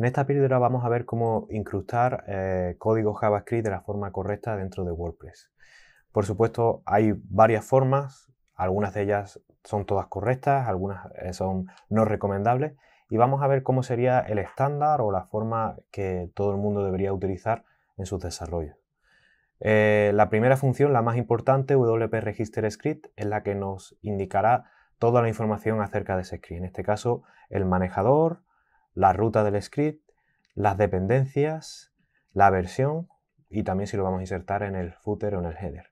En esta píldora vamos a ver cómo incrustar eh, código JavaScript de la forma correcta dentro de WordPress. Por supuesto, hay varias formas, algunas de ellas son todas correctas, algunas eh, son no recomendables, y vamos a ver cómo sería el estándar o la forma que todo el mundo debería utilizar en sus desarrollos. Eh, la primera función, la más importante, WP Register Script, es la que nos indicará toda la información acerca de ese script. En este caso, el manejador, la ruta del script, las dependencias, la versión y también si lo vamos a insertar en el footer o en el header.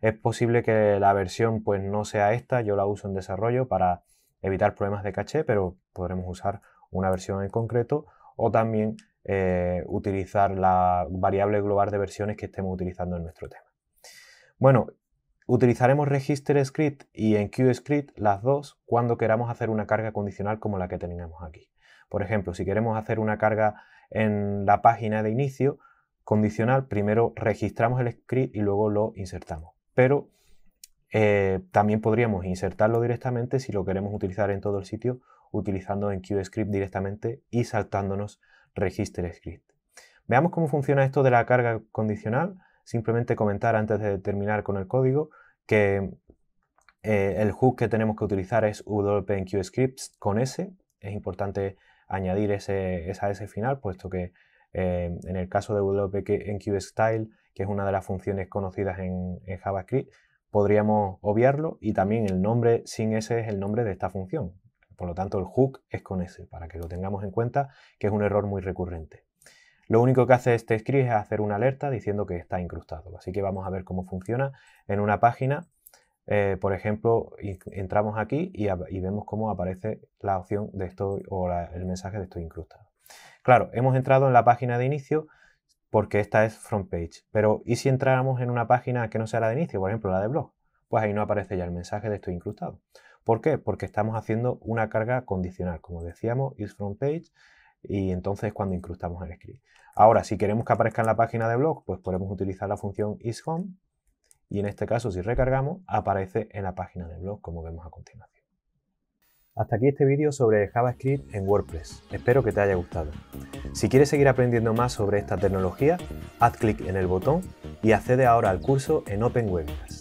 Es posible que la versión pues no sea esta, yo la uso en desarrollo para evitar problemas de caché, pero podremos usar una versión en concreto o también eh, utilizar la variable global de versiones que estemos utilizando en nuestro tema. Bueno, Utilizaremos Register Script y en script las dos cuando queramos hacer una carga condicional como la que teníamos aquí. Por ejemplo, si queremos hacer una carga en la página de inicio condicional, primero registramos el script y luego lo insertamos. Pero eh, también podríamos insertarlo directamente si lo queremos utilizar en todo el sitio utilizando en script directamente y saltándonos Register Script. Veamos cómo funciona esto de la carga condicional. Simplemente comentar antes de terminar con el código que eh, el hook que tenemos que utilizar es scripts con S. Es importante añadir ese, esa S final, puesto que eh, en el caso de wpenqstyle, que es una de las funciones conocidas en, JavaScript, podríamos obviarlo y también el nombre sin S es el nombre de esta función. Por lo tanto, el hook es con S, para que lo tengamos en cuenta, que es un error muy recurrente. Lo único que hace este script es hacer una alerta diciendo que está incrustado. Así que vamos a ver cómo funciona en una página. Eh, por ejemplo, entramos aquí y, vemos cómo aparece la opción de esto o el mensaje de estoy incrustado. Claro, hemos entrado en la página de inicio porque esta es front page. Pero ¿y si entráramos en una página que no sea la de inicio, por ejemplo la de blog? Pues ahí no aparece ya el mensaje de estoy incrustado. ¿Por qué? Porque estamos haciendo una carga condicional. Como decíamos, is front page y entonces cuando incrustamos el script. Ahora, si queremos que aparezca en la página de blog, pues podemos utilizar la función isHome y en este caso, si recargamos, aparece en la página de blog, como vemos a continuación. Hasta aquí este vídeo sobre JavaScript en WordPress. Espero que te haya gustado. Si quieres seguir aprendiendo más sobre esta tecnología, haz clic en el botón y accede ahora al curso en Open Webinars.